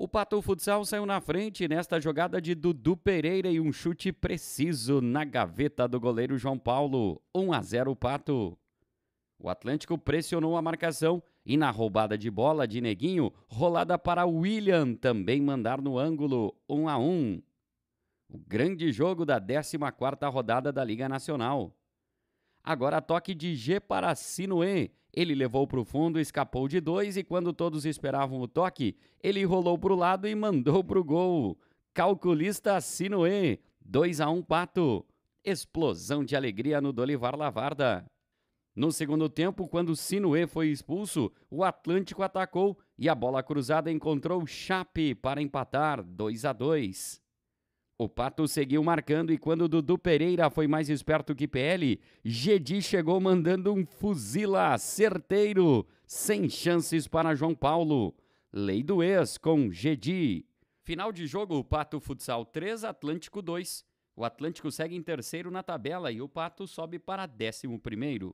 O Pato Futsal saiu na frente nesta jogada de Dudu Pereira e um chute preciso na gaveta do goleiro João Paulo. 1 a 0 o Pato. O Atlântico pressionou a marcação e na roubada de bola de Neguinho, rolada para William, também mandar no ângulo 1 a 1. O grande jogo da 14ª rodada da Liga Nacional. Agora toque de G para Sinoé ele levou para o fundo, escapou de dois e quando todos esperavam o toque, ele rolou para o lado e mandou para o gol. Calculista Sinoé, 2 a 1 Pato. Explosão de alegria no Dolivar Lavarda. No segundo tempo, quando Sinoé foi expulso, o Atlântico atacou e a bola cruzada encontrou Chape para empatar 2 a 2. O Pato seguiu marcando e quando Dudu Pereira foi mais esperto que PL, Gedi chegou mandando um fuzila certeiro, sem chances para João Paulo. Lei do ex com Gedi. Final de jogo, Pato Futsal 3, Atlântico 2. O Atlântico segue em terceiro na tabela e o Pato sobe para décimo primeiro.